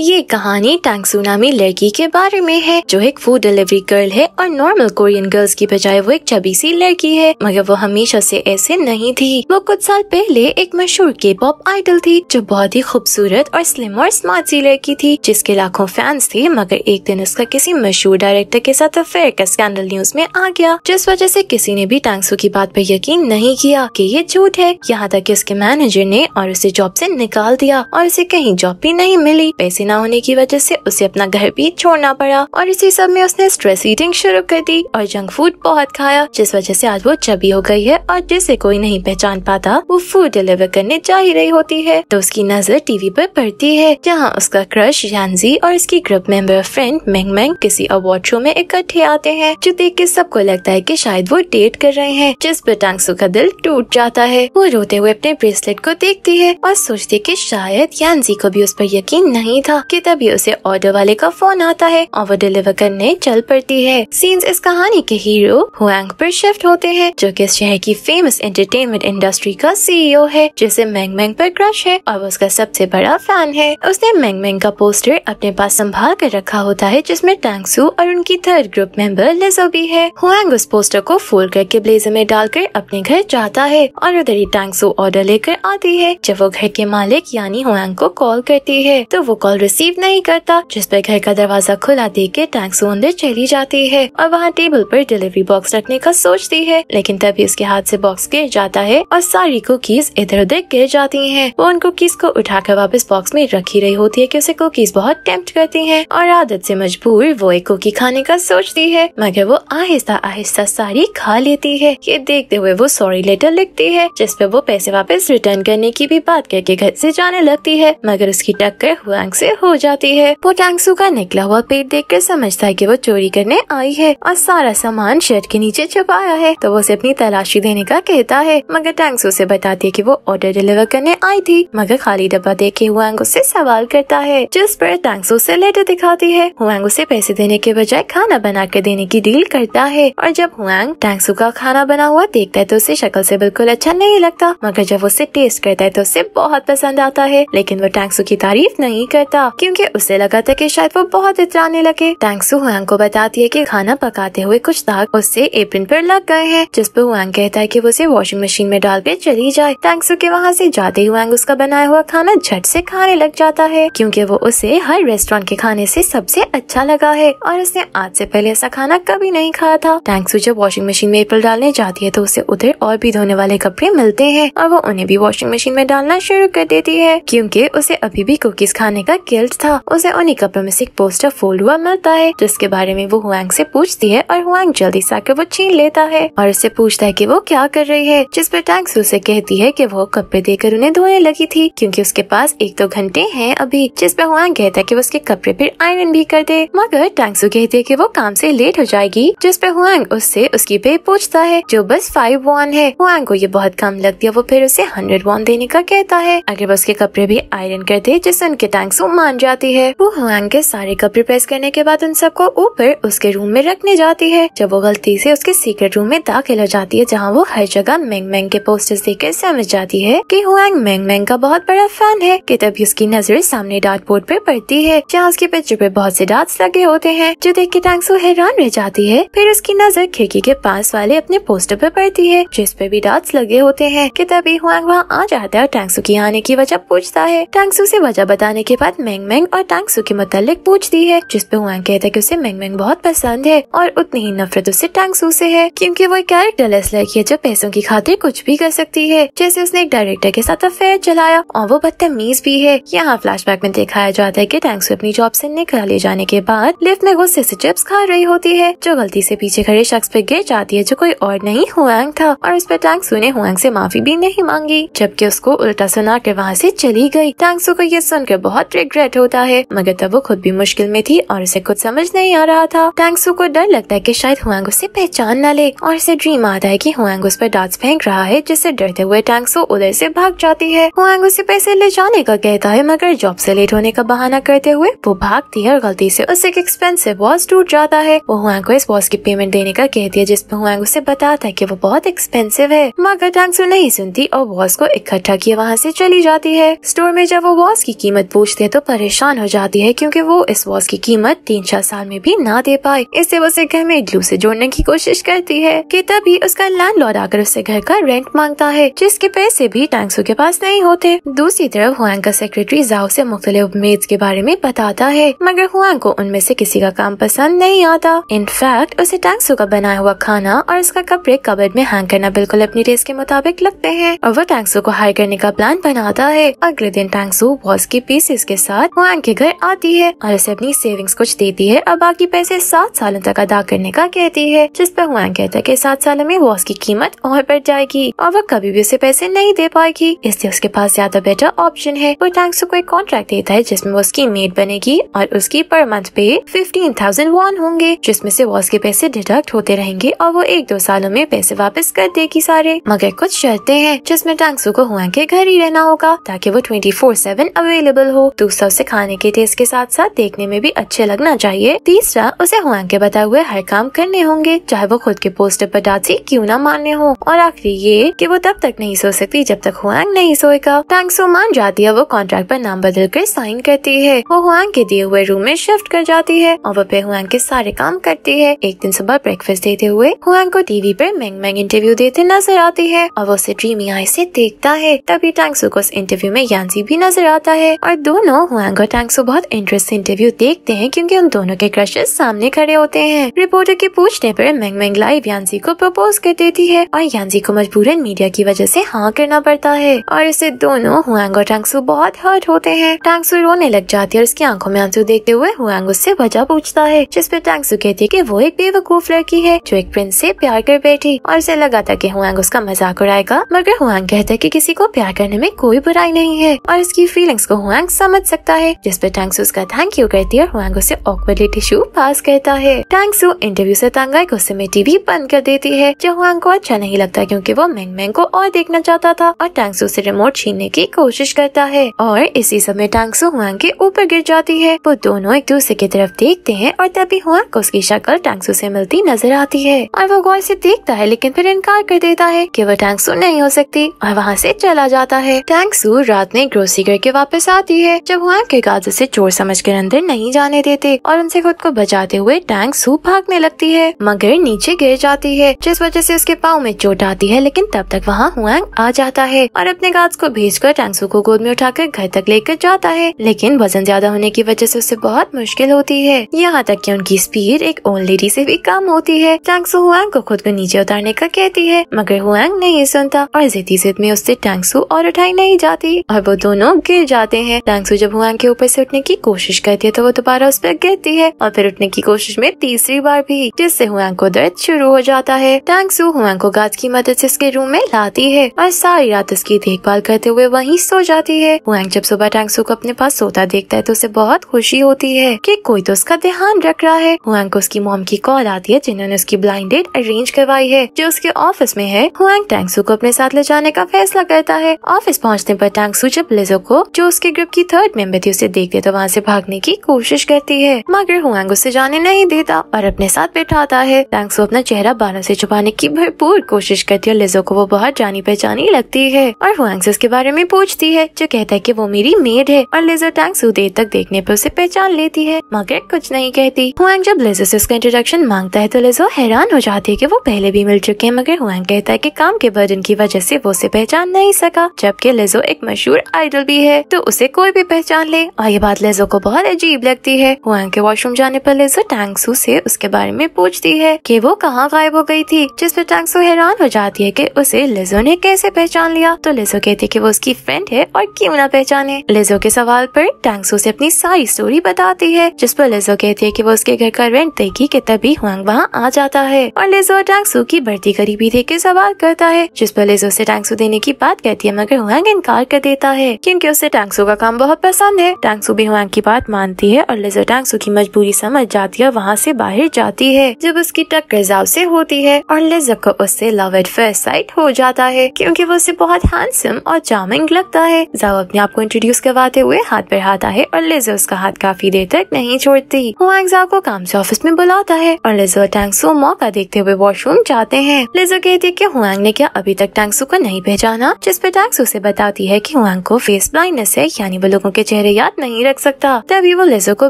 ये कहानी टैंगसूना में लड़की के बारे में है जो एक फूड डिलीवरी गर्ल है और नॉर्मल कोरियन गर्ल्स की बजाय वो एक छबी सी लड़की है मगर वो हमेशा से ऐसे नहीं थी वो कुछ साल पहले एक मशहूर के पॉप आइडल थी जो बहुत ही खूबसूरत और स्लिम और स्मार्ट सी लड़की थी जिसके लाखों फैंस थे मगर एक दिन उसका किसी मशहूर डायरेक्टर के साथ अफेयर का स्कैंडल न्यूज में आ गया जिस वजह ऐसी किसी ने भी टैंगसू की बात आरोप यकीन नहीं किया की ये झूठ है यहाँ तक की उसके मैनेजर ने और उसे जॉब ऐसी निकाल दिया और उसे कहीं जॉब भी नहीं मिली पैसे पैसे ना होने की वजह से उसे अपना घर भी छोड़ना पड़ा और इसी सब में उसने स्ट्रेस ईटिंग शुरू कर दी और जंक फूड बहुत खाया जिस वजह से आज वो चबी हो गई है और जिसे कोई नहीं पहचान पाता वो फूड डिलीवर करने जा ही रही होती है तो उसकी नजर टीवी पर पड़ती है जहाँ उसका क्रश यानजी और इसकी group member friend Mang Mang किसी अवार्ड शो में इकट्ठे आते हैं जो देख के सबको लगता है कि शायद वो डेट कर रहे हैं जिस पर टांगसू का दिल टूट जाता है वो रोते हुए अपने ब्रेसलेट को देखती है और सोचती कि शायद यानजी को भी उस पर यकीन नहीं था था कि तभी उसे ऑर्डर वाले का फोन आता है और वो डिलीवर करने चल पड़ती है सीन्स इस कहानी के हीरो हुआंग पर शिफ्ट होते हैं जो कि इस शहर की फेमस एंटरटेनमेंट इंडस्ट्री का सीईओ e है जिसे मैंग मैंग पर क्रश है और उसका सबसे बड़ा फैन है उसने मैंग मैंग का पोस्टर अपने पास संभाल कर रखा होता है जिसमे टैंगसू और उनकी थर्ड ग्रुप मेंबर लिजो भी है हुआंग उस पोस्टर को फोल्ड करके ब्लेजर में डालकर अपने घर जाता है और उधर ही टैंगसू ऑर्डर लेकर आती है जब वो घर के मालिक यानी हुआंग को कॉल करती है तो वो कॉल रिसीव नहीं करता जिस पर घर का दरवाजा खुला देख के टैक्सो अंदर चली जाती है और वहाँ टेबल पर डिलीवरी बॉक्स रखने का सोचती है लेकिन तभी उसके हाथ से बॉक्स गिर जाता है और सारी कुकीज इधर उधर गिर जाती है वो उन कुकीज को उठाकर वापस बॉक्स में रखी रही होती है की उसे कुकीज बहुत टेम्प्ट करती है और आदत से मजबूर वो एक कुकी खाने का सोचती है मगर वो आहिस्ता आहिस्ता सारी खा लेती है ये देखते हुए वो सॉरी लेटर लिखती है जिसपे वो पैसे वापस रिटर्न करने की भी बात करके घर से जाने लगती है मगर उसकी टक्कर हुआ से हो जाती है वो टैंगसू का निकला हुआ पेट देख कर समझता है की वो चोरी करने आई है और सारा सामान शर्ट के नीचे छुपाया है तो वो उसे अपनी तलाशी देने का कहता है मगर टैंगसू ऐसी बताती है की वो ऑर्डर डिलीवर करने आई थी मगर खाली डब्बा देखे हुआंग उससे सवाल करता है जिस पर टैंगसू ऐसी लेटर दिखाती है हुआंग उसे पैसे देने के बजाय खाना बना कर देने की डील करता है और जब हुआंग टैंगसू का खाना बना हुआ देखता है तो उसे शक्ल से बिल्कुल अच्छा नहीं लगता मगर जब उसे टेस्ट करता है तो उसे बहुत पसंद आता है लेकिन वो टैंगसू की तारीफ नहीं करता किया क्योंकि उसे लगा था कि शायद वो बहुत इतराने लगे टैंगसू हुआंग को बताती है कि खाना पकाते हुए कुछ दाग उससे एप्रिन पर लग गए हैं जिस पर हुआंग कहता है कि वो उसे वॉशिंग मशीन में डाल के चली जाए टैंगसू के वहाँ से जाते ही हुआंग उसका बनाया हुआ खाना झट से खाने लग जाता है क्योंकि वो उसे हर रेस्टोरेंट के खाने से सबसे अच्छा लगा है और उसने आज से पहले ऐसा खाना कभी नहीं खाया था टैंकसू जब वॉशिंग मशीन में एप्रिल डालने जाती है तो उसे उधर और भी धोने वाले कपड़े मिलते हैं और वो उन्हें भी वॉशिंग मशीन में डालना शुरू कर देती है क्योंकि उसे अभी भी कुकीज खाने का गिल्ट था उसे उन्हीं कपड़ों में से एक पोस्टर फोल्ड हुआ मिलता है जिसके बारे में वो हुआंग से पूछती है और हुआंग जल्दी से आकर वो छीन लेता है और उससे पूछता है की वो क्या कर रही है जिस पर टैंक्स उसे कहती है की वो कपड़े देकर उन्हें धोने लगी थी क्यूँकी उसके पास एक दो घंटे है अभी जिस पर हुआंग कहता है की वो उसके कपड़े फिर आयरन भी कर दे मगर टैंक्सू कहती है की वो काम ऐसी लेट हो जाएगी जिस पर हुआंग उससे उसकी पे पूछता है जो बस फाइव वन है हुआंग को ये बहुत कम लगती है वो फिर उसे हंड्रेड वन देने का कहता है अगर वो उसके कपड़े भी आयरन कर दे जिससे उनके टैंक्सू मान जाती है वो हुआंग के सारे कपड़े प्रेस करने के बाद उन सबको ऊपर उसके रूम में रखने जाती है जब वो गलती से उसके सीक्रेट रूम में दाखिल हो जाती है जहाँ वो हर जगह मैंग मैंग के पोस्टर्स कर समझ जाती है की हुआंग मैंग मैंग का बहुत बड़ा फैन है की तभी उसकी नजर सामने डार्ट बोर्ड पे पड़ती है जहाँ उसके पिक्चर पे बहुत से डार्ट्स लगे होते हैं जो देख के टैंगसू हैरान रह जाती है फिर उसकी नजर खिड़की के पास वाले अपने पोस्टर पे पड़ती है जिसपे भी डार्ट्स लगे होते हैं कि तभी हुआंग वहाँ आ जाता है और टैंगसू की आने की वजह पूछता है टैंगसू से वजह बताने के बाद मैंग मैंग और सू के मुतालिक पूछती है जिसपे हुआंग कहता है की उसे मैंग मैंग बहुत पसंद है और उतनी ही नफरत उसे सू से है क्योंकि वो एक कैरेक्टरलेस लड़की है जो पैसों की खातिर कुछ भी कर सकती है जैसे उसने एक डायरेक्टर के साथ अफेयर चलाया और वो बदतमीज भी है यहाँ बैक में दिखाया जाता है की सू अपनी जॉब से निकाल ले जाने के बाद लिफ्ट में गुस्से से चिप्स खा रही होती है जो गलती से पीछे खड़े शख्स पे गिर जाती है जो कोई और नहीं हुआंग था और उस पर सू ने हुआंग से माफी भी नहीं मांगी जबकि उसको उल्टा सुना कर वहाँ से चली गई सू को ये सुनकर बहुत रिग्रेट होता है मगर तब वो खुद भी मुश्किल में थी और उसे कुछ समझ नहीं आ रहा था टैंगसू को डर लगता है कि शायद हुआंग उसे पहचान न ले और उसे ड्रीम आता है कि हुआंग उस पर डांस फेंक रहा है जिससे डरते हुए टैंगसू उधर से भाग जाती है हुआंग उसे पैसे ले जाने का कहता है मगर जॉब से लेट होने का बहाना करते हुए वो भागती है और गलती से उससे एक एक्सपेंसिव वॉच टूट जाता है वो हुआंग को इस वॉच की पेमेंट देने का कहती है जिसपे हुआंग उसे बताता है की वो बहुत एक्सपेंसिव है मगर टैंगसू नहीं सुनती और वॉच को इकट्ठा किए वहाँ ऐसी चली जाती है स्टोर में जब वो वॉच की कीमत पूछते हैं तो परेशान हो जाती है क्योंकि वो इस वॉच की कीमत तीन चार साल में भी ना दे पाए इससे वो उसे घर में इग्लू से जोड़ने की कोशिश करती है कि तभी उसका लैंडलॉर्ड आकर उससे घर का रेंट मांगता है जिसके पैसे भी टैंक्सो के पास नहीं होते दूसरी तरफ हुआंग का सेक्रेटरी जाओ से मुख्तलि मेज के बारे में बताता है मगर हुआंग को उनमें से किसी का काम पसंद नहीं आता इनफैक्ट उसे टैंक्सो का बनाया हुआ खाना और उसका कपड़े कबर्ड में हैंग करना बिल्कुल अपनी रेस के मुताबिक लगते हैं और वो टैंक्सो को हाई करने का प्लान बनाता है अगले दिन टैंक्सो बॉस के पीसेस के साथ साथ मोहन के घर आती है और उसे अपनी सेविंग्स कुछ देती है और बाकी पैसे सात सालों तक अदा करने का कहती है जिस पर हुआन कहता है की सात सालों में वो उसकी कीमत और बढ़ जाएगी और वह कभी भी उसे पैसे नहीं दे पाएगी इसलिए उसके पास ज्यादा बेटर ऑप्शन है वो टैंक को एक कॉन्ट्रैक्ट देता है जिसमे वो उसकी मेड बनेगी और उसकी पर मंथ पे फिफ्टीन थाउजेंड वन होंगे जिसमे से वो उसके पैसे डिडक्ट होते रहेंगे और वो एक दो सालों में पैसे वापस कर देगी सारे मगर कुछ शर्तें हैं जिसमें टैंक को हुआ के घर ही रहना होगा ताकि वो ट्वेंटी फोर सेवन अवेलेबल हो दूसरा सा उसे खाने के टेस्ट के साथ साथ देखने में भी अच्छे लगना चाहिए तीसरा उसे हुआ के बताए हुए हर काम करने होंगे चाहे वो खुद के पोस्टर पर डांसी क्यों ना मानने हो और आखिरी ये कि वो तब तक नहीं सो सकती जब तक हुआ नहीं सोएगा सो मान जाती है वो कॉन्ट्रैक्ट पर नाम बदल कर साइन करती है वो हुआ के दिए हुए रूम में शिफ्ट कर जाती है और वह हुआ के सारे काम करती है एक दिन सुबह ब्रेकफास्ट देते हुए हुआ को टीवी पर मैंग मैंग इंटरव्यू देते नजर आती है और वो उसे ड्रीमी आई से देखता है तभी सो को इंटरव्यू में यांसी भी नजर आता है और दोनों हुआंग और टैंग बहुत इंटरेस्टिंग इंटरव्यू देखते हैं क्योंकि उन दोनों के क्रशेस सामने खड़े होते हैं रिपोर्टर के पूछने पर मैंग मैंग लाइव यांजी को प्रपोज कर देती है और यांजी को मजबूरन मीडिया की वजह से हाँ करना पड़ता है और इसे दोनों हुआंग और टैंग बहुत हर्ट होते हैं टैंग रोने लग जाती है और उसकी आंखों में आंसू देखते हुए हुआंग उससे वजह पूछता है जिसपे टैंगसू कहती है की वो एक बेवकूफ लड़की है जो एक प्रिंस ऐसी प्यार कर बैठी और उसे लगा था की हुआंग उसका मजाक उड़ाएगा मगर हुआंग कहता है की किसी को प्यार करने में कोई बुराई नहीं है और इसकी फीलिंग्स को हुआंग समझ सकते लगता है जिसपे टैंगसू उसका थैंक यू करती है और वांगो से ऑकवर्डली टिश्यू पास करता है टैंगसू इंटरव्यू ऐसी तंग आए गुस्से में टीवी बंद कर देती है जो हुआंग को अच्छा नहीं लगता क्यूँकी वो मैंग मैंग को और देखना चाहता था और टैंगसू ऐसी रिमोट छीनने की कोशिश करता है और इसी समय टैंगसू हुआंग के ऊपर गिर जाती है वो दोनों एक दूसरे की तरफ देखते हैं और तभी हुआ को उसकी शक्ल टैंगसू से मिलती नजर आती है और वो गौर से देखता है लेकिन फिर इनकार कर देता है कि वो टैंगसू नहीं हो सकती और वहाँ से चला जाता है टैंगसू रात में ग्रोसरी करके वापस आती है जब धुआं के गाजर उसे चोर कर अंदर नहीं जाने देते और उनसे खुद को बचाते हुए टैंक सूप भागने लगती है मगर नीचे गिर जाती है जिस वजह से उसके पाँव में चोट आती है लेकिन तब तक वहाँ हुआंग आ जाता है और अपने गार्ड्स को भेज कर टैंसू को गोद में उठाकर घर तक लेकर जाता है लेकिन वजन ज्यादा होने की वजह से उसे बहुत मुश्किल होती है यहाँ तक कि उनकी स्पीड एक ओल्ड लेडी से भी कम होती है टैंसू हुआंग को खुद को नीचे उतारने का कहती है मगर हुआंग नहीं सुनता और जिदी जिद में उससे टैंकसू और उठाई नहीं जाती और वो दोनों गिर जाते हैं टैंकसू जब मुआंग के ऊपर से उठने की कोशिश करती है तो वो दोबारा उस पर गिरती है और फिर उठने की कोशिश में तीसरी बार भी जिससे हुआ को दर्द शुरू हो जाता है टैंग सू हुआ को गाज की मदद से उसके रूम में लाती है और सारी रात उसकी देखभाल करते हुए वही सो जाती है हुआ जब सुबह टैंग सू को अपने पास सोता देखता है तो उसे बहुत खुशी होती है की कोई तो उसका ध्यान रख रहा है हुआ को उसकी मोम की कॉल आती है जिन्होंने उसकी ब्लाइंडेड अरेंज करवाई है जो उसके ऑफिस में है हुआंग टैंगसू को अपने साथ ले जाने का फैसला करता है ऑफिस पहुँचने आरोप टैंगसू जब लेजो को जो उसके ग्रुप की थर्ड में मेमबती उसे देखते तो वहाँ से भागने की कोशिश करती है मगर हुआंग उसे जाने नहीं देता और अपने साथ बैठाता है डांगसू अपना चेहरा बालों से छुपाने की भरपूर कोशिश करती है और लिजो को वो बहुत जानी पहचानी लगती है और हुआंग से उसके बारे में पूछती है जो कहता है की वो मेरी मेड है और लिजो डांगसू देर तक देखने आरोप उसे पहचान लेती है मगर कुछ नहीं कहती हुआंग जब लिजो ऐसी उसका इंट्रोडक्शन मांगता है तो लिजो हैरान हो जाती है की वो पहले भी मिल चुके हैं मगर हुआंग कहता है की काम के बर्डन की वजह ऐसी वो उसे पहचान नहीं सका जबकि लिजो एक मशहूर आइडल भी है तो उसे कोई भी पहचान जान ले और ये बात लेजो को बहुत अजीब लगती है वो के वॉशरूम जाने पर लेजो टैंगसू से उसके बारे में पूछती है कि वो कहाँ गायब हो गई थी जिस पर टैंगसू हैरान हो जाती है कि उसे लेजो ने कैसे पहचान लिया तो लेजो कहती है कि वो उसकी फ्रेंड है और क्यों ना पहचाने लेजो के सवाल पर टैंगसू से अपनी सारी स्टोरी बताती है जिस पर लेजो कहती है कि वो उसके घर का रेंट देगी कि तभी हुआंग वहाँ आ जाता है और लेजो टैंगसू की बढ़ती गरीबी देख के सवाल करता है जिस पर लेजो से टैंगसू देने की बात कहती है मगर हुआंग इनकार कर देता है क्योंकि उसे टैंगसू का काम बहुत पसंद पसंद है टांगसू भी हुआ की बात मानती है और लेजर टांगसू की मजबूरी समझ जाती है वहाँ से बाहर जाती है जब उसकी टक्कर जाव से होती है और लेजर को उससे लव एट फर्स्ट साइट हो जाता है क्योंकि वो उसे बहुत हैंडसम और चार्मिंग लगता है जाव अपने आप को इंट्रोड्यूस करवाते हुए हाथ पर हाथ आए और लेजर उसका हाथ काफी देर तक नहीं छोड़ती हुआंग जाव को काम ऐसी ऑफिस में बुलाता है और लिजर टैंगसू मौका देखते हुए वॉशरूम जाते हैं लेजर कहती है की हुआंग ने क्या अभी तक टैंगसू को नहीं पहचाना जिस पर टैंगसू बताती है की हुआंग को फेस ब्लाइंडनेस है यानी वो लोगों के चेहरे याद नहीं रख सकता तभी वो लेजो को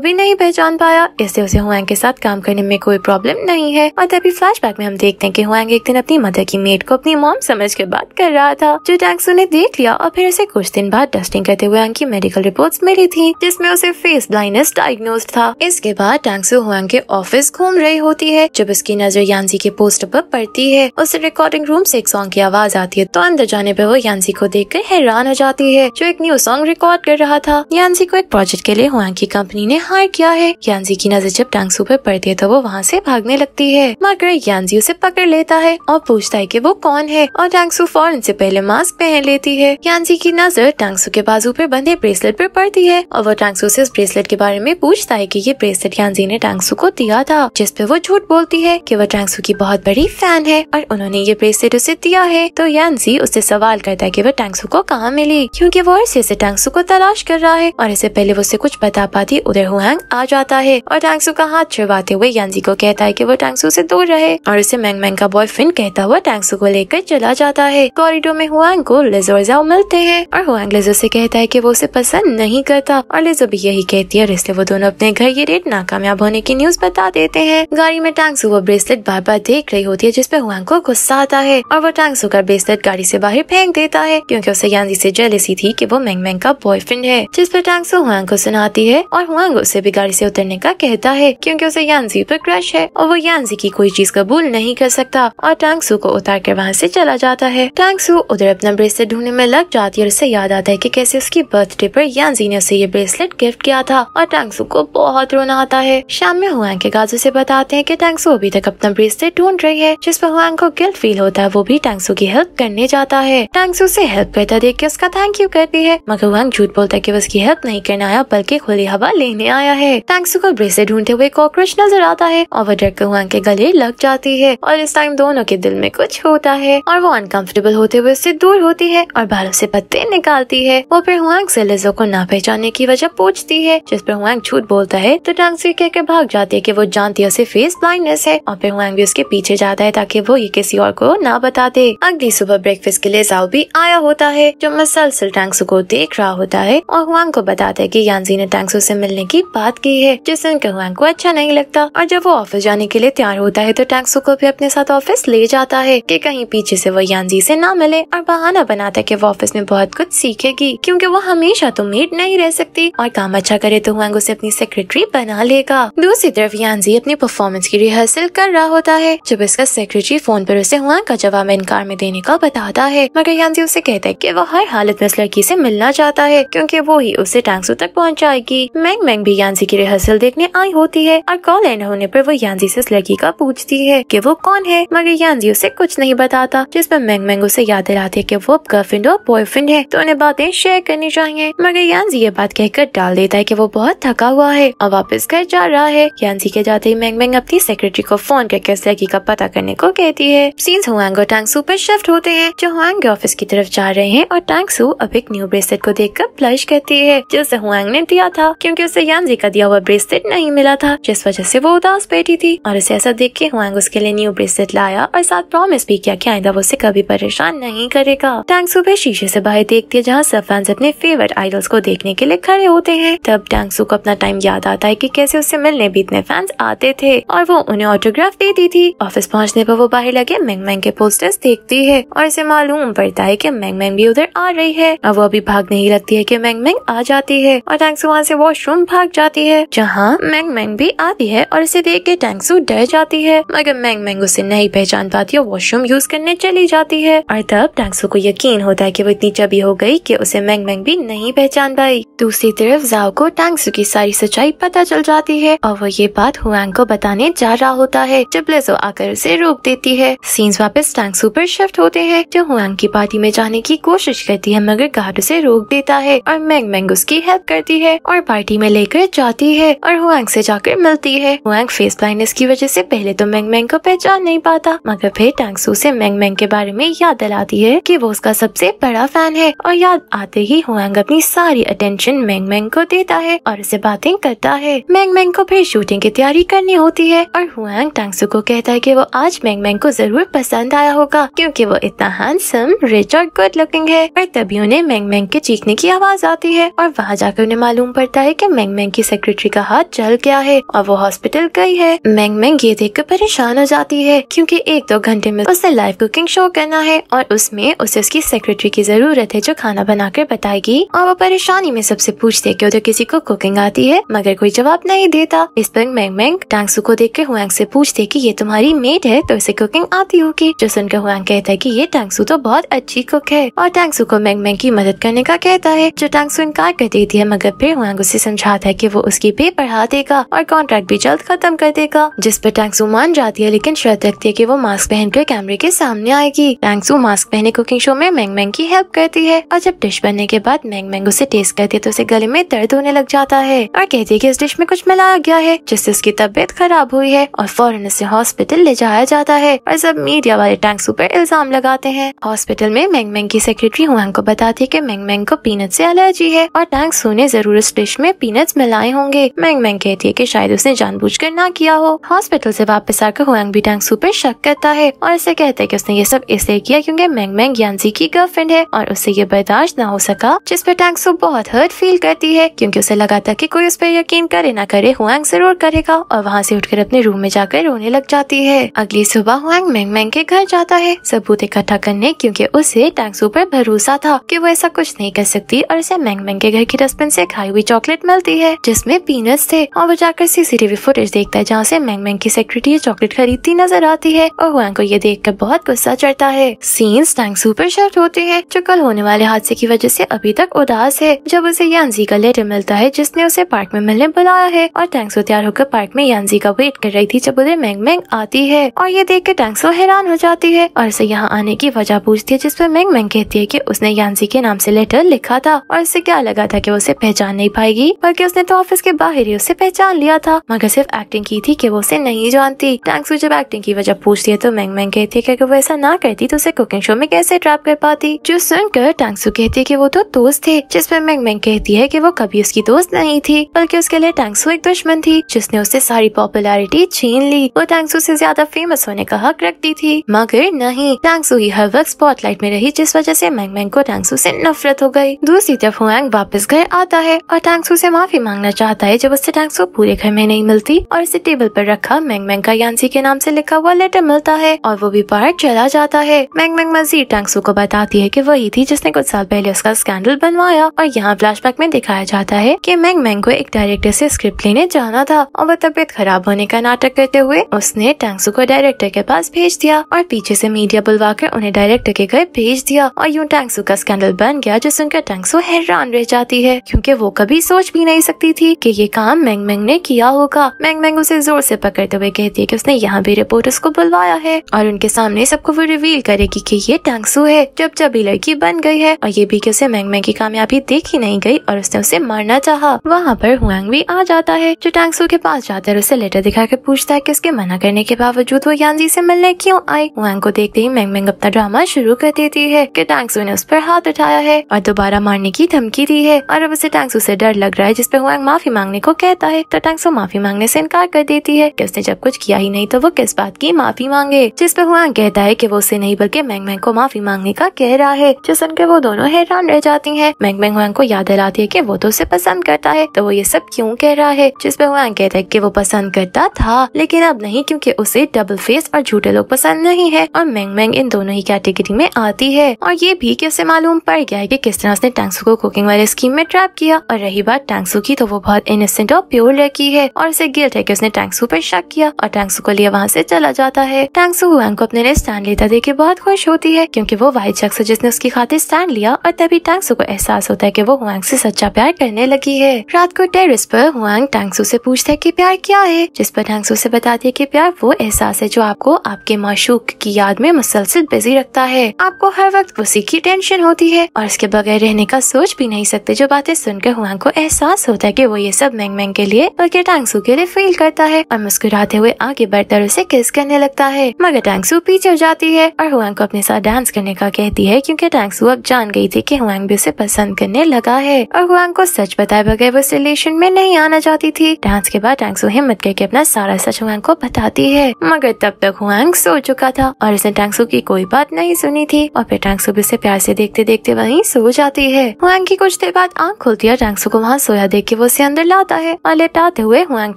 भी नहीं पहचान पाया इससे उसे हुआंग के साथ काम करने में कोई प्रॉब्लम नहीं है और तभी बैक में हम देखते हैं की हुआंग एक दिन अपनी मदर की मेड को अपनी मॉम समझ के बात कर रहा था जो टैंक्स ने देख लिया और फिर उसे कुछ दिन बाद टेस्टिंग करते हुए अंग की मेडिकल रिपोर्ट मिली थी जिसमे उसे फेस ब्लाइंडनेस डायग्नोज था इसके बाद टैंगसू हुआंग के ऑफिस घूम रही होती है जब उसकी नजर यांसी के पोस्टर पर पड़ती है उसे रिकॉर्डिंग रूम से एक सॉन्ग की आवाज आती है तो अंदर जाने पर वो यांसी को देख कर हैरान हो जाती है जो एक न्यू सॉन्ग रिकॉर्ड कर रहा था यानसी को एक प्रोजेक्ट के लिए हुआंग की कंपनी ने हायर किया है यानसी की नजर जब डांगसू पर पड़ती है तो वो वहाँ से भागने लगती है मगर यानसी उसे पकड़ लेता है और पूछता है कि वो कौन है और डांगसू फौरन से पहले मास्क पहन लेती है यानसी की नजर डांगसू के बाजू पर बंधे ब्रेसलेट पर पड़ती है और वो डांगसू से उस ब्रेसलेट के बारे में पूछता है की ये ब्रेसलेट यानजी ने डांगसू को दिया था जिसपे वो झूठ बोलती है की वो डांगसू की बहुत बड़ी फैन है और उन्होंने ये ब्रेसलेट उसे दिया है तो यानसी उससे सवाल करता है की वो टांगसू को कहाँ मिली क्यूँकी वो अरसे से टांगसू को तलाश कर रहा है है और इससे पहले वो उसे कुछ बता पाती उधर हुआंग आ जाता है और टैंगसू का हाथ छुड़वाते हुए यांजी को कहता है की वो टैंगसू ऐसी दूर रहे और इसे मैंग मैंग का बॉयफ्रेंड कहता हुआ टैंगसू को लेकर चला जाता है कॉरिडोर में हुआंग को लेजो जाओ मिलते हैं और हुआंग लेजो से कहता है की वो उसे पसंद नहीं करता और लेजो भी यही कहती है और इसलिए वो दोनों अपने घर ये रेट नाकामयाब होने की न्यूज बता देते हैं गाड़ी में टैंगसू वो ब्रेसलेट बार बार देख रही होती है जिसपे हुआंग को गुस्सा आता है और वो टैंगसू का ब्रेसलेट गाड़ी ऐसी बाहर फेंक देता है क्यूँकी उसे यांजी ऐसी जल थी की वो मैंग मैंग का बॉयफ्रेंड है जिस पेटांग सो हुआंग को सुनाती है और हुआंग उसे भी गाड़ी से उतरने का कहता है क्योंकि उसे यानजी पर क्रश है और वो यानजी की कोई चीज कबूल नहीं कर सकता और टांगसू को उतार कर वहाँ से चला जाता है टांगसू उधर अपना ब्रेसलेट ढूंढने में लग जाती है और उसे याद आता है की कैसे उसकी बर्थडे पर यानजी ने उसे ये ब्रेसलेट गिफ्ट किया था और टांगसू को बहुत रोना आता है शाम में हुआंग के गाजू से बताते हैं की टांगसू अभी तक अपना ब्रेसलेट ढूंढ रही है जिस पर हुआंग को गिल्ट फील होता है वो भी टांगसू की हेल्प करने जाता है टांगसू से हेल्प करता देख के उसका थैंक यू करती है मगर हुआंग झूठ बोलता है की उसकी बेहक नहीं करने आया बल्कि खुली हवा लेने आया है टैंक्सू को ब्रेसे ढूंढते हुए कॉकरोच नजर आता है और वह डर के गले लग जाती है और इस टाइम दोनों के दिल में कुछ होता है और वो अनकम्फर्टेबल होते हुए उससे दूर होती है और बालों से पत्ते निकालती है वो फिर हुआ से लिजो को ना पहचाने की वजह पूछती है जिस पर हुआ झूठ बोलता है तो टैंक्सू कहकर भाग जाती है की वो जानती है उसे फेस ब्लाइंडनेस है और फिर हुआ भी उसके पीछे जाता है ताकि वो ये किसी और को ना बता दे अगली सुबह ब्रेकफास्ट के लिए जाओ भी आया होता है जो मसलसल टैंक्सू को देख रहा होता है और हुआ हुआंग को बता है कि यानजी ने टैंगसो से मिलने की बात की है जिससे उनके हुआंग को अच्छा नहीं लगता और जब वो ऑफिस जाने के लिए तैयार होता है तो टैंक्सो को भी अपने साथ ऑफिस ले जाता है की कहीं पीछे ऐसी वो यानजी ऐसी न मिले और बहाना बनाता है की वो ऑफिस में बहुत कुछ सीखेगी क्यूँकी वो हमेशा तो मीट नहीं रह सकती और काम अच्छा करे तो हुआंग उसे अपनी सेक्रेटरी बना लेगा दूसरी तरफ यानजी अपनी परफॉर्मेंस की रिहर्सल कर रहा होता है जब इसका सेक्रेटरी फोन पर उसे हुआंग का जवाब इनकार में देने का बताता है मगर यानजी उसे कहता है की वो हर हालत में इस लड़की ऐसी मिलना चाहता है क्यूँकी वो ही भी उसे टांगसू तक पहुंचाएगी मैंग मैंग भी यांजी की रिहर्सल देखने आई होती है और कॉल एंड होने पर वो यांजी से लड़की का पूछती है कि वो कौन है मगर यांजी उसे कुछ नहीं बताता जिसमे मैंग मैंग उसे याद दिलाती है की वो गर्लफ्रेंड और बॉयफ्रेंड है तो उन्हें बातें शेयर करनी चाहिए मगर यांजी ये बात कहकर डाल देता है की वो बहुत थका हुआ है और वापस घर जा रहा है यांजी के जाते ही मैंग मैंग अपनी सेक्रेटरी को फोन करके उस लड़की का पता करने को कहती है सीन्स हुआंग और टांगसू पर शिफ्ट होते हैं जो हुआंग ऑफिस की तरफ जा रहे हैं और टांगसू अब एक न्यू ब्रेसलेट को देखकर प्लश कहती है रही है जिसे हुआंग ने दिया था क्योंकि उसे जी का दिया हुआ ब्रेसलेट नहीं मिला था जिस वजह से वो उदास बैठी थी और उसे ऐसा देख के हुआंग उसके लिए न्यू ब्रेसलेट लाया और साथ प्रॉमिस भी किया कि वो उसे कभी परेशान नहीं करेगा टैंक सुबह शीशे ऐसी बाहर देखती है जहाँ सब फैंस अपने फेवरेट आइडल्स को देखने के लिए खड़े होते हैं तब टैंगसू को अपना टाइम याद आता है कि कैसे उससे मिलने भी इतने फैंस आते थे और वो उन्हें ऑटोग्राफ देती थी ऑफिस पहुंचने पर वो बाहर लगे मैंग मैंग के पोस्टर्स देखती है और इसे मालूम पड़ता है कि मैंग मैंग भी उधर आ रही है और वो अभी भाग नहीं लगती है की मैंग मैंग आ जाती है और टैंक्सू वहाँ से वॉशरूम भाग जाती है जहाँ मैंग मैंग भी आती है और इसे देख के टैंक्सू डर जाती है मगर मैंग मैंग उसे नहीं पहचान पाती और वॉशरूम यूज करने चली जाती है और तब टैंक्सू को यकीन होता है की वो इतनी चबी हो गयी की उसे मैंग मैंग भी नहीं पहचान पाई दूसरी तरफ जाओ को टैंक्सू की सारी सच्चाई पता चल जाती है और वो ये बात हुआंग को बताने जा रहा होता है जब लेजो आकर उसे रोक देती है सीन्स वापस टैंक्सू पर शिफ्ट होते हैं जो हुआंग की पार्टी में जाने की कोशिश करती है मगर गार्ड उसे रोक देता है और मैंग मैंग हुआंग उसकी हेल्प करती है और पार्टी में लेकर जाती है और हुआंग से जाकर मिलती है हुआंग फेस ब्लाइंडनेस की वजह से पहले तो मैंग मैंग को पहचान नहीं पाता मगर फिर टैंगसू से मैंग मैंग के बारे में याद दिलाती है कि वो उसका सबसे बड़ा फैन है और याद आते ही हुआंग अपनी सारी अटेंशन मैंग मैंग को देता है और उसे बातें करता है मैंग मैंग को फिर शूटिंग की तैयारी करनी होती है और हुआंग टैंगसू को कहता है की वो आज मैंग मैंग को जरूर पसंद आया होगा क्यूँकी वो इतना हैंडसम रिच और गुड लुकिंग है और तभी उन्हें मैंग मैंग के चीखने की आवाज आती है और वहाँ जाकर उन्हें मालूम पड़ता है कि मैंग मैंग की सेक्रेटरी का हाथ जल गया है और वो हॉस्पिटल गई है मैंग मैंग ये देख कर परेशान हो जाती है क्योंकि एक दो घंटे में उसे लाइव कुकिंग शो करना है और उसमें उसे उसकी सेक्रेटरी की जरूरत है जो खाना बनाकर बताएगी और वो परेशानी में सबसे पूछते है की उधर किसी को कुकिंग आती है मगर कोई जवाब नहीं देता इस पर मैंग मैंग डांगसू को देख के हुआंग से पूछते की ये तुम्हारी मेड है तो इसे कुकिंग आती होगी जो सुनकर हुआंग कहता है की ये टांगसू तो बहुत अच्छी कुक है और टांगसू को मैंग मैंग की मदद करने का कहता है जो टांगसू इनका इनकार कर देती है मगर फिर वांग उसे समझाता है कि वो उसकी पे बढ़ा देगा और कॉन्ट्रैक्ट भी जल्द खत्म कर देगा जिस पर टैंक्सू मान जाती है लेकिन शर्त रखती है की वो मास्क पहनकर कैमरे के सामने आएगी टैंक्सू मास्क पहने कुकिंग शो में मैंग मैंग की हेल्प करती है और जब डिश बनने के बाद मैंग मैंग उसे टेस्ट करती है तो उसे गले में दर्द होने लग जाता है और कहती है की इस डिश में कुछ मिलाया गया है जिससे उसकी तबीयत खराब हुई है और फौरन उसे हॉस्पिटल ले जाया जाता है और सब मीडिया वाले टैंक्सू पर इल्जाम लगाते हैं हॉस्पिटल में मैंग मैंग की सेक्रेटरी हुआ को बताती है की मैंग मैंग को पीनट से एलर्जी है और टैंक सोने जरूर उस डिश में पीनट्स मिलाए होंगे मैंग मैंग कहती है कि शायद उसने जानबूझकर ना किया हो हॉस्पिटल से वापस आकर हुआंग भी टैंक सू पर शक करता है और इसे कहते है कि उसने ये सब इसलिए किया क्योंकि मैंग मैंग यांसी की गर्लफ्रेंड है और उससे ये बर्दाश्त ना हो सका जिस पर टैंक सू बहुत हर्ट फील करती है क्योंकि उसे लगा था की कोई उस पर यकीन करे ना करे हुआंग जरूर करेगा और वहाँ से उठकर अपने रूम में जाकर रोने लग जाती है अगली सुबह हुआंग मैंग मैंग के घर जाता है सबूत इकट्ठा करने क्यूँकी उसे टैंक सू पर भरोसा था की वो ऐसा कुछ नहीं कर सकती और उसे मैंग मैंग नंग के घर की डस्टबिन से खाई हुई चॉकलेट मिलती है जिसमें पीनट्स थे और वो जाकर सीसीटीवी फुटेज देखता है जहाँ से मैंग मैंग की सेक्रेटरी चॉकलेट खरीदती नजर आती है और हुआंग को ये देख कर बहुत गुस्सा चढ़ता है सीन्स टैंग सुपर शर्ट होते हैं जो कल होने वाले हादसे की वजह से अभी तक उदास है जब उसे यांजी का लेटर मिलता है जिसने उसे पार्क में मिलने बुलाया है और टैंक्सो तो तैयार होकर पार्क में यांजी का वेट कर रही थी जब उधर मैंग मैंग आती है और ये देख कर टैंक्सो तो हैरान हो जाती है और उसे यहाँ आने की वजह पूछती है पर मैंग मैंग कहती है की उसने यांजी के नाम से लेटर लिखा था और इससे क्या लगा था कि वो उसे पहचान नहीं पाएगी बल्कि उसने तो ऑफिस के बाहर ही उसे पहचान लिया था मगर सिर्फ एक्टिंग की थी कि वो उसे नहीं जानती टैंक जब एक्टिंग की वजह पूछती है तो मैंग मैंग कहती है कि अगर वो ऐसा ना करती तो उसे कुकिंग शो में कैसे ट्रैप कर पाती जो सुनकर टैंक्सु कहती है की वो तो दोस्त थे जिसमे मैंग मैंग कहती है की वो कभी उसकी दोस्त नहीं थी बल्कि उसके लिए टैंक्सु एक दुश्मन थी जिसने उससे सारी पॉपुलरिटी छीन ली वो टैंक्सु से ज्यादा फेमस होने का हक रखती थी मगर नहीं टैंक्सु ही हर वक्त स्पॉटलाइट में रही जिस वजह से मैंग मैंग को टैंक्सु से नफरत हो गई दूसरी तरफ हुआ वापस घर आता है और टैंक्सू से माफी मांगना चाहता है जब उससे टैंक्सू पूरे घर में नहीं मिलती और इसे टेबल पर रखा मैंग मैंग का यांसी के नाम से लिखा हुआ लेटर मिलता है और वो भी बाहर चला जाता है मैंग मैंग मजीद टैंक्सू को बताती है की वही थी जिसने कुछ साल पहले उसका स्कैंडल बनवाया और यहाँ फ्लैशबैक में दिखाया जाता है की मैंग मैंग को एक डायरेक्टर ऐसी स्क्रिप्ट लेने जाना था और वह तबीयत खराब होने का नाटक करते हुए उसने टैंक्सू को डायरेक्टर के पास भेज दिया और पीछे ऐसी मीडिया बुलवा कर उन्हें डायरेक्टर के घर भेज दिया और यूँ टैंक्सू का स्कैंडल बन गया जिससे उनका टैंक्सू हैरान रहे रह जाती है क्योंकि वो कभी सोच भी नहीं सकती थी कि ये काम मैंग मैंग ने किया होगा मैंग मैंग उसे जोर से पकड़ते हुए कहती है कि उसने यहाँ भी रिपोर्टर्स को बुलवाया है और उनके सामने सबको वो रिवील करेगी कि ये टंगसू है जब जब लड़की बन गई है और ये भी की उसे मैंग मैंग की कामयाबी देखी नहीं गयी और उसने उसे मारना चाह वहाँ पर हुआंग भी आ जाता है जो टैंगसू के पास जाता है उसे लेटर दिखा के पूछता है की उसके मना करने के बावजूद वो यांजी से मिलने क्यों आई हुआंग को देखते ही मैंग मैंग अपना ड्रामा शुरू कर देती है कि टैंगसू ने उस पर हाथ उठाया है और दोबारा मारने की धमकी दी है और अब उसे टैंक्सू से डर लग रहा है जिसपे हुआंग माफी मांगने को कहता है तो टैंक्सू माफी मांगने से इनकार कर देती है कि उसने जब कुछ किया ही नहीं तो वो किस बात की माफी मांगे जिसपे हुआंग कहता है की वो उसे नहीं बल्कि मैंग मैंग को माफी मांगने का कह रहा है जो सुन के वो दोनों हैरान रह जाती है मैंग मैंग हुआंग को याद दिलाती है की वो तो उसे पसंद करता है तो वो ये सब क्यूँ कह रहा है जिसपे हुआंग कहता है की वो पसंद करता था लेकिन अब नहीं क्यूँकी उसे डबल फेस और झूठे लोग पसंद नहीं है और मैंग मैंग इन दोनों ही कैटेगरी में आती है और ये भी की उसे मालूम पड़ गया है की किस तरह उसने टैंक्सू को कुकिंग वाले स्कीम में ट्रैप किया और रही बात टैंक्सू की तो वो बहुत इनोसेंट और प्योर लड़की है और उसे गिल्ट है कि उसने टैंक्सू पर शक किया और टैंक्सू को लिए वहाँ से चला जाता है टैंक्सू वैंग को अपने लिए स्टैंड लेता देख के बहुत खुश होती है क्योंकि वो वाइट शख्स है जिसने उसकी खातिर स्टैंड लिया और तभी टैंक्सू को एहसास होता है की वो हुआ से सच्चा प्यार करने लगी है रात को टेरिस पर हुआंग टैंक्सू से पूछता है की प्यार क्या है जिस पर टैंक्सू से बताती है की प्यार वो एहसास है जो आपको आपके माशूक की याद में मुसलसिल बिजी रखता है आपको हर वक्त उसी की टेंशन होती है और इसके बगैर रहने का सोच भी नहीं सकते जो बातें सुनकर हुआ को एहसास होता है कि वो ये सब मैंग मैंग के लिए और टांगसू के लिए फील करता है और मुस्कुराते हुए आगे बढ़कर उसे किस करने लगता है मगर टांगसू पीछे हो जाती है और हुआ को अपने साथ डांस करने का कहती है क्यूँकी टांगसू अब जान गई थी की हुआ भी उसे पसंद करने लगा है और हुआ को सच बताए बगैर वो रिलेशन में नहीं आना चाहती थी डांस के बाद टांगसू हिम्मत करके अपना सारा सच हुआ को बताती है मगर तब तक हुआंग सो चुका था और उसने टांगसू की कोई बात नहीं सुनी थी और फिर टांगसू भी उसे प्यार से देखते देखते वहीं सो जाती है हुआंग की कुछ देर बाद आंख खुलती है टैंगसू को वहाँ सोया देख के वो उसे अंदर लाता है और लेटाते हुए हुआंग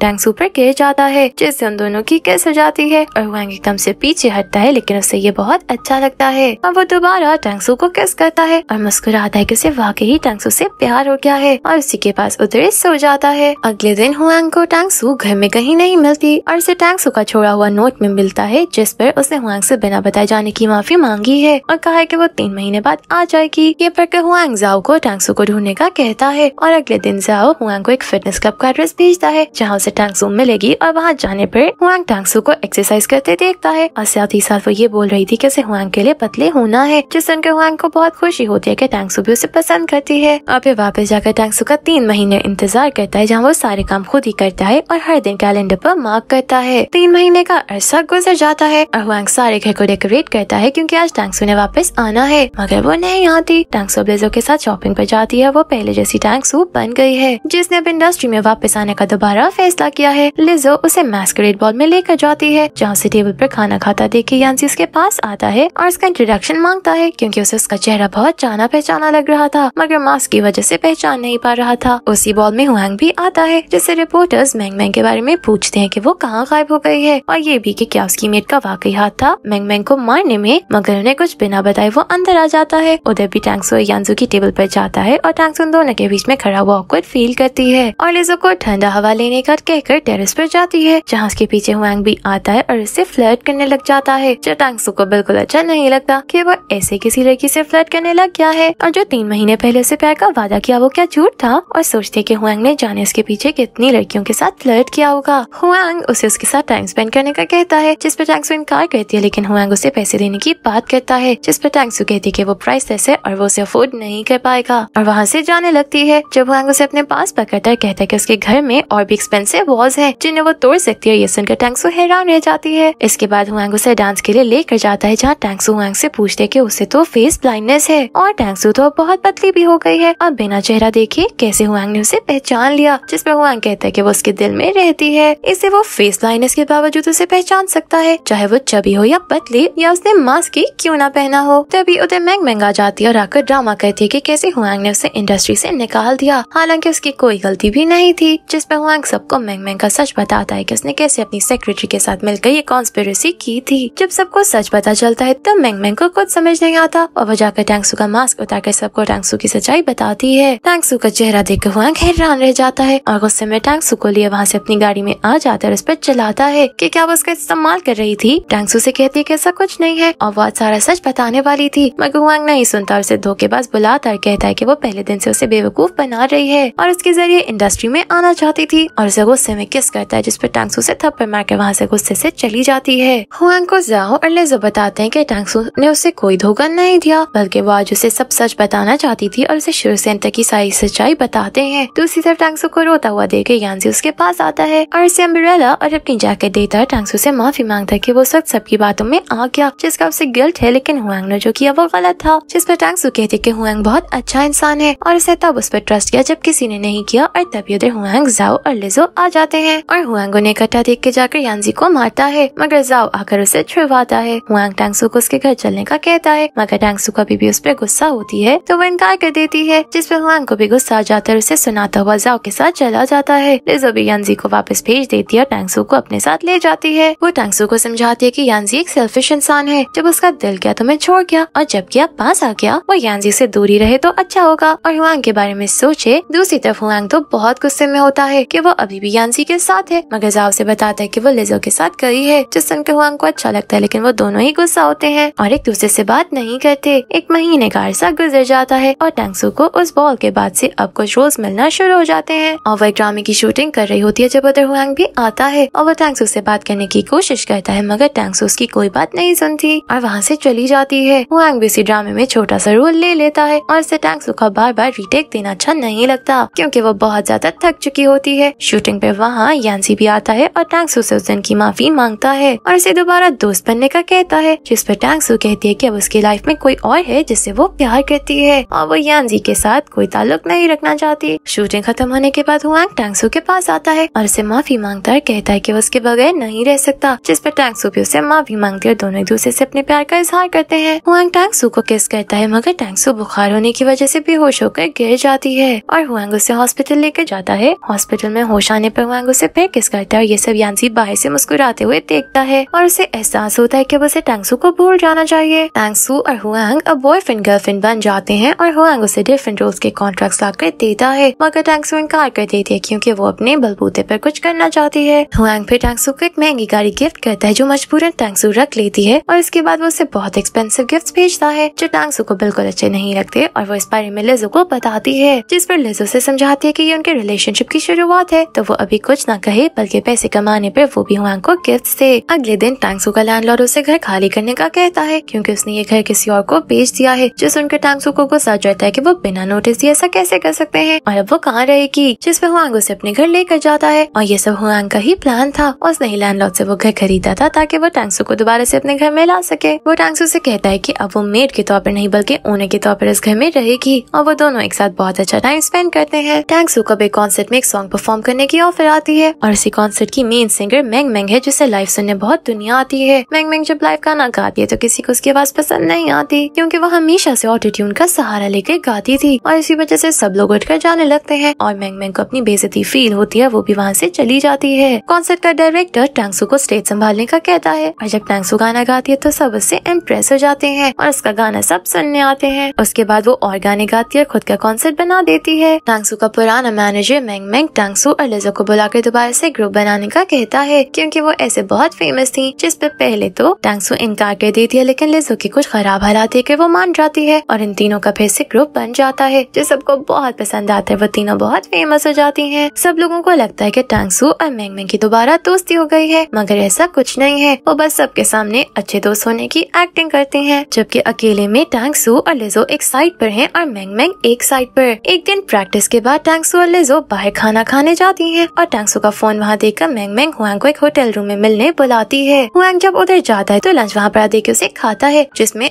टैंगसू पर गिर जाता है जिससे उन दोनों की किस हो जाती है और हुआंग एकदम से पीछे हटता है लेकिन उसे ये बहुत अच्छा लगता है और वो दोबारा टैंगसू को किस करता है और मुस्कुराता है की उसे वाकई ही टैंगसू से प्यार हो गया है और उसी के पास उतरे सो जाता है अगले दिन हुआंग को टैंगसू घर में कहीं नहीं मिलती और उसे टैंगसू का छोड़ा हुआ नोट में मिलता है जिस पर उसने हुआंग से बिना बताए जाने की माफी मांगी है और कहा है कि वो तीन महीने बाद आ जाएगी ये पढ़कर हुआंग जाओ को टैंगसू को ढूंढने का कहता है और अगले दिन जाओ हुआ को एक फिटनेस क्लब का एड्रेस भेजता है जहाँ उसे टांगसू मिलेगी और वहाँ जाने पर हुआ टांगसू को एक्सरसाइज करते देखता है और साथ ही साथ वो ये बोल रही थी की उसे हुआंग के लिए पतले होना है जिस सुनकर हुआ को बहुत खुशी होती है की टांगसू भी उसे पसंद करती है और फिर वापस जाकर टांगसू का तीन महीने इंतजार करता है जहाँ वो सारे काम खुद ही करता है और हर दिन कैलेंडर पर मार्क करता है तीन महीने का अरसा गुजर जाता है और हुआ सारे घर को डेकोरेट करता है क्योंकि आज टांगसू ने वापस आना है मगर वो नहीं आती टांगसू ब्लेजो के साथ शॉपिंग पर जाती सकती है वो पहले जैसी टैंक सूप बन गई है जिसने अब इंडस्ट्री में वापस आने का दोबारा फैसला किया है लिजो उसे मैस्करेट बॉल में लेकर जाती है जहाँ से टेबल पर खाना खाता देख के यानसी उसके पास आता है और उसका इंट्रोडक्शन मांगता है क्यूँकी उसे उसका चेहरा बहुत जाना पहचाना लग रहा था मगर मास्क की वजह ऐसी पहचान नहीं पा रहा था उसी बॉल में हुआंग भी आता है जिससे रिपोर्टर्स मैंग मैंग के बारे में पूछते हैं की वो कहाँ गायब हो गयी है और ये भी की क्या उसकी मेट का वाकई हाथ था मैंग मैंग को मारने में मगर उन्हें कुछ बिना बताए वो अंदर आ जाता है उधर भी टैंक्सो यांजू की टेबल पर जाता है और टांगसुन दोनों के बीच में खड़ा हुआ ऑकवर्ड फील करती है और लिजो को ठंडा हवा लेने का कहकर टेरिस पर जाती है जहाँ उसके पीछे हुआंग भी आता है और उससे फ्लर्ट करने लग जाता है जो टांगसु को बिल्कुल अच्छा नहीं लगता कि वो ऐसे किसी लड़की से फ्लर्ट करने लग गया है और जो तीन महीने पहले उसे प्यार का वादा किया वो क्या झूठ था और सोचते की हुआंग ने जाने उसके पीछे कितनी लड़कियों के साथ फ्लर्ट किया होगा हुआंग उसे उसके साथ टाइम स्पेंड करने का कहता है जिस पर टैंगसू इनकार करती है लेकिन हुआंग उसे पैसे देने की बात करता है जिस पर टैंगसू कहती है कि वो प्राइस है और वो उसे अफोर्ड नहीं कर पाएगा और वह वहाँ से जाने लगती है जब वैंग उसे अपने पास पकड़ता है कहता है कि उसके घर में और भी एक्सपेंसिव वॉल्स हैं जिन्हें वो तोड़ सकती है ये सुनकर टैंगसू हैरान रह जाती है इसके बाद वैंग उसे डांस के लिए लेकर जाता है जहाँ टैंगसू वैंग से पूछते की उसे तो फेस ब्लाइंडनेस है और टैंगसू तो बहुत पतली भी हो गई है अब बिना चेहरा देखे कैसे हुआ ने उसे पहचान लिया पर हुआ कहता है की वो उसके दिल में रहती है इसे वो फेस ब्लाइंडनेस के बावजूद उसे पहचान सकता है चाहे वो चबी हो या पतली या उसने मास्क ही क्यों ना पहना हो तभी उधर मैंग मैंग जाती है और आकर ड्रामा कहती है की कैसे हुआ ने उसे उसे इंडस्ट्री से निकाल दिया हालांकि उसकी कोई गलती भी नहीं थी जिस पर सबको मैंग मैंग का सच बताता है कि उसने कैसे अपनी सेक्रेटरी के साथ मिलकर ये कॉन्स्पेरेसी की थी जब सबको सच पता चलता है तब तो मैंग मैंग को कुछ समझ नहीं आता और वो जाकर टैंगसू का मास्क उतार सबको टैंगसू की सच्चाई बताती है टैंगसू का चेहरा देख हुआंग हैरान रह जाता है और गुस्से में टैंगसू को लिए वहाँ से अपनी गाड़ी में आ जाता है उस पर चलाता है की क्या वो उसका इस्तेमाल कर रही थी टैंगसू से कहती है की ऐसा कुछ नहीं है और बहुत सारा सच बताने वाली थी मगर हुआंग नहीं सुनता उसे उसे धोखेबाज बुलाता और कहता है की वो पहले पहले दिन से उसे बेवकूफ बना रही है और उसके जरिए इंडस्ट्री में आना चाहती थी और उसे गुस्से में किस करता है जिसपे टांगसू से थप्पड़ मार के वहाँ से गुस्से से चली जाती है हुआंग को जाहो और लेजो बताते हैं कि टांगसू ने उसे कोई धोखा नहीं दिया बल्कि वो आज उसे सब सच बताना चाहती थी और उसे शुरू से अंत की सारी सच्चाई बताते हैं दूसरी तरफ टांगसू को रोता हुआ देख के यानसी उसके पास आता है और उसे अम्ब्रेला और अपनी जैकेट देता है टांगसू से माफी मांगता है की वो वक्त सबकी बातों में आ गया जिसका उसे गिल्ट है लेकिन हुआंग ने जो किया वो गलत था जिस पर टांगसू कहती की हुआंग बहुत अच्छा इंसान है है और उसे तब उस पर ट्रस्ट किया जब किसी ने नहीं किया और तभी उधर हुआंग जाओ और लिजो आ जाते हैं और हुआंग उन्हें इकट्ठा देख के जाकर यानजी को मारता है मगर जाओ आकर उसे छुड़वाता है हुआंग टांगसू को उसके घर चलने का कहता है मगर टांगसू का बीबी उस पर गुस्सा होती है तो वो इनकार कर देती है जिसपे हुआंग को भी गुस्सा आ जाता है उसे सुनाता हुआ जाओ के साथ चला जाता है लेजो भी यानजी को वापस भेज देती है और टांगसू को अपने साथ ले जाती है वो टांगसू को समझाती है की यानजी एक सेल्फिश इंसान है जब उसका दिल गया तो मैं छोड़ गया और जब गया पास आ गया वो यानजी से दूरी रहे तो अच्छा होगा और हुआंग के बारे में सोचे दूसरी तरफ हुआंग तो बहुत गुस्से में होता है कि वो अभी भी यानसी के साथ है मगर जाओ से बताता है कि वो लिजो के साथ गई है जिस सुन के हुआंग को अच्छा लगता है लेकिन वो दोनों ही गुस्सा होते हैं और एक दूसरे से बात नहीं करते एक महीने का अरसा गुजर जाता है और टैंगसू को उस बॉल के बाद से अब कुछ रोज मिलना शुरू हो जाते हैं और वह ड्रामे की शूटिंग कर रही होती है जब उधर हुआंग भी आता है और वो टैंगसू से बात करने की कोशिश करता है मगर टैंगसू उसकी कोई बात नहीं सुनती और वहाँ से चली जाती है हुआंग भी इसी ड्रामे में छोटा सा रोल ले लेता है और उससे टैंगसू का बार बार रिटेक देना अच्छा नहीं लगता क्योंकि वो बहुत ज्यादा थक चुकी होती है शूटिंग पे वहाँ यांसी भी आता है और टैंगसू से उस दिन की माफी मांगता है और इसे दोबारा दोस्त बनने का कहता है जिस पर टैंगसू कहती है कि अब उसकी लाइफ में कोई और है जिससे वो प्यार करती है और वो यांसी के साथ कोई ताल्लुक नहीं रखना चाहती शूटिंग खत्म होने के बाद हुआ टैंगसू के पास आता है और उसे माफी मांगता है कहता है की उसके बगैर नहीं रह सकता जिस पर टैंगसू भी उसे माफी मांगती है दोनों एक दूसरे ऐसी अपने प्यार का इजहार करते हैं हुआ टैंगसू को किस करता है मगर टैंगसू बुखार होने की वजह से भी बेहोश होकर गिर जाती है और हुआंग उसे हॉस्पिटल लेकर जाता है हॉस्पिटल में होश आने पर हुआंग उसे फिर किस करता है और ये सब यांसी बाहर से मुस्कुराते हुए देखता है और उसे एहसास होता है कि उसे टैंगसू को भूल जाना चाहिए टैंगसू और हुआंग अब बॉयफ्रेंड गर्लफ्रेंड बन जाते हैं और हुआंग उसे डिफरेंट रोल्स के कॉन्ट्रैक्ट ला कर देता है मगर टैंगसू इनकार कर देती है क्यूँकी वो अपने बलबूते पर कुछ करना चाहती है हुआंग फिर टैंगसू को एक महंगी गाड़ी गिफ्ट करता है जो मजबूरन टैंगसू रख लेती है और इसके बाद वो उसे बहुत एक्सपेंसिव गिफ्ट भेजता है जो टैंगसू को बिल्कुल अच्छे नहीं लगते और वो इस बारे में लेजो को बताती है जिस पर लेजो से समझाती है कि ये उनके रिलेशनशिप की शुरुआत है तो वो अभी कुछ ना कहे बल्कि पैसे कमाने पर वो भी हुआ को गिफ्ट दे अगले दिन टैंगसू का लॉर्ड उसे घर खाली करने का कहता है क्योंकि उसने ये घर किसी और को बेच दिया है जिस उनके टैंगसू को गुस्सा जाता है की वो बिना नोटिस दिए ऐसा कैसे कर सकते हैं और अब वो कहाँ रहेगी जिसपे हुआ उसे अपने घर लेकर जाता है और ये सब हुआ का ही प्लान था उसने ही लॉर्ड से वो घर खरीदा था ताकि वो टैंगसू को दोबारा से अपने घर में ला सके वो टैंगसू से कहता है की अब वो मेड के तौर पर नहीं बल्कि ओनर के तौर पर इस घर में रहेगी और वो दोनों एक साथ बहुत अच्छा टाइम स्पेंड करते हैं टैंक सू कब एक कॉन्सर्ट में एक सॉन्ग परफॉर्म करने की ऑफर आती है और इसी कॉन्सर्ट की मेन सिंगर मैंग मैंग है जिसे लाइव सुनने बहुत दुनिया आती है मैंग मैंग जब लाइव गाना गाती है तो किसी को उसकी आवाज पसंद नहीं आती क्यूँकी वो हमेशा से ऑटोट्यून ट्यून का सहारा लेकर गाती थी और इसी वजह से सब लोग उठकर जाने लगते हैं और मैंग मैंग को अपनी बेजती फील होती है वो भी वहाँ से चली जाती है कॉन्सर्ट का डायरेक्टर टैंगसू को स्टेज संभालने का कहता है और जब टैंगसू गाना गाती है तो सब उससे इम्प्रेस हो जाते हैं और उसका गाना सब सुनने आते हैं उसके बाद वो और गाने गाती के खुद का कॉन्सर्ट बना देती है टांगसू का पुराना मैनेजर मैंग मैंग टांगसू और लिजो को बुलाकर दोबारा ऐसी ग्रुप बनाने का कहता है क्यूँकी वो ऐसे बहुत फेमस थी जिस पहले तो टांगसू इनकार कर देती है लेकिन लिजो की कुछ खराब हालात की वो मान जाती है और इन तीनों का फिर से ग्रुप बन जाता है जो सबको बहुत पसंद आता है वो तीनों बहुत फेमस हो जाती है सब लोगों को लगता है की टांगसू और मैंग मैंग की दोबारा दोस्ती हो गई है मगर ऐसा कुछ नहीं है वो बस सबके सामने अच्छे दोस्त होने की एक्टिंग करती है जबकि अकेले में टांगसू और लिजो एक साइड पर है और मैंग मैंग फैंग एक साइड पर एक दिन प्रैक्टिस के बाद टैंगसू और लिजो बाहर खाना खाने जाती हैं और टैंगसू का फोन वहाँ देखकर मैंग मैंग हुआंग को एक होटल रूम में मिलने बुलाती है हुआंग जब उधर जाता है तो लंच वहाँ पर देकर उसे खाता है जिसमे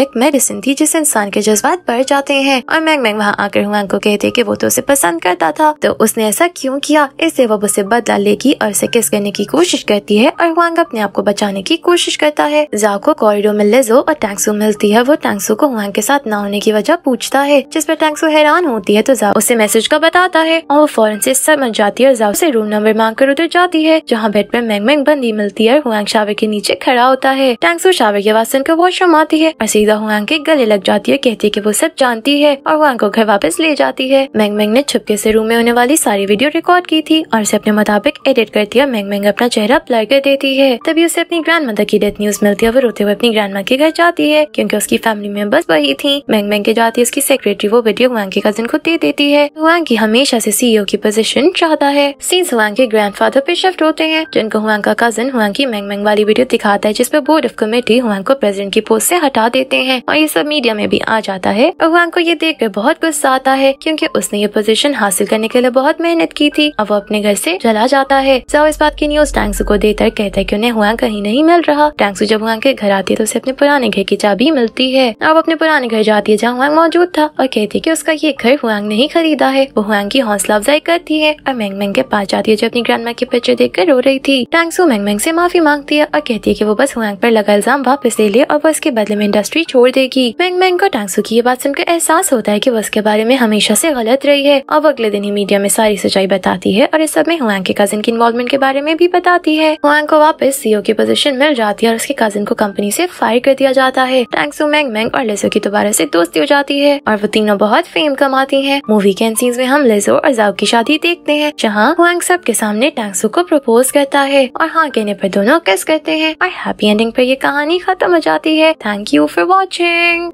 एक मेडिसिन थी जिस इंसान के जज्बात बढ़ जाते हैं और मैंग मैंग वहाँ आकर हुआंग को कहते की वो तो उसे पसंद करता था तो उसने ऐसा क्यूँ किया इससे वो उसे बदला लेगी और उसे किस करने की कोशिश करती है और हुआंग अपने आप को बचाने की कोशिश करता है जाको को कॉरिडोर में लेजो और टैंगसू मिलती है वो टैंगसू को हुआंग के साथ न होने की वजह पूछता है है जिस पर टैंक्सो हैरान होती है तो जाओ उसे मैसेज का बताता है और वो फॉरन से समझ जाती है और जाओ से रूम नंबर मांग कर उधर जाती है जहाँ बेड पर मैंग मैंग बंदी मिलती है और हुआंग शावर के नीचे खड़ा होता है टैंक्सो शावर के वासन को वॉशरूम आती है और सीधा हुआंग के गले लग जाती है कहती है की वो सब जानती है और हुआंग को घर वापस ले जाती है मैंग मैंग ने छुपके ऐसी रूम में होने वाली सारी वीडियो रिकॉर्ड की थी और उसे अपने मुताबिक एडिट करती है मैंग मैंग अपना चेहरा ब्लर कर देती है तभी उसे अपनी ग्रैंड मदर की डेथ न्यूज मिलती है वो रोते हुए अपनी ग्रैंड माँ के घर जाती है क्योंकि उसकी फैमिली मेंबर्स वही थी मैंग मैंग के जाती है उसकी सेक्रेट सेक्रेटरी वो वीडियो वांगी कजिन को दे देती है तो की हमेशा से सीईओ e की पोजीशन चाहता है सीन वांग के ग्रैंडफादर पे शिफ्ट होते हैं जिनको हुआंग का कजिन हुआंग की मैंग मैंग वाली वीडियो दिखाता है जिसपे बोर्ड ऑफ कमेटी हुआंग को प्रेजिडेंट की पोस्ट ऐसी हटा देते हैं और ये सब मीडिया में भी आ जाता है और हुआंग को ये देख कर बहुत गुस्सा आता है क्यूँकी उसने ये पोजिशन हासिल करने के लिए बहुत मेहनत की थी और वो अपने घर ऐसी चला जाता है जाओ इस बात की न्यूज टैंक्स को देकर कहते हैं की उन्हें हुआंग कहीं नहीं मिल रहा टैंक्स जब हुआंग के घर आती है तो उसे अपने पुराने घर की चाबी मिलती है अब अपने पुराने घर जाती है जहाँ हुआंग मौजूद था और कहती है कि उसका ये घर हुआंग ने ही खरीदा है वो हुआंग की हौसला अफजाई करती है और मैंग मैंग के पास जाती है जो अपनी ग्रैंड की पिक्चर देख कर रो रही थी टैंगसू मैंग मैंग से माफी मांगती है और कहती है की वो बस हुआंग पर लगा इल्जाम वापस ले ले और वो इसके बदले में इंडस्ट्री छोड़ देगी मैंग मैंग को टैंगसू की ये बात सुनकर एहसास होता है की वो उसके बारे में हमेशा से गलत रही है और अगले दिन ही मीडिया में सारी सच्चाई बताती है और इस सब में हुआंग के कजन की इन्वॉल्वमेंट के बारे में भी बताती है हुआंग को वापस सीईओ e की पोजीशन मिल जाती है और उसके कजन को कंपनी से फायर कर दिया जाता है टैंगसू मैंग मैंग और लेसो की दोबारा से दोस्ती हो जाती है और वो तीनों बहुत फेम कमाती हैं। मूवी के सीन्स में हम लिजो और जाओ की शादी देखते हैं जहाँ हुआंग सब के सामने टैंगसू को प्रपोज करता है और हाँ कहने पर दोनों किस करते हैं और हैप्पी एंडिंग पर ये कहानी खत्म हो जाती है थैंक यू फॉर वॉचिंग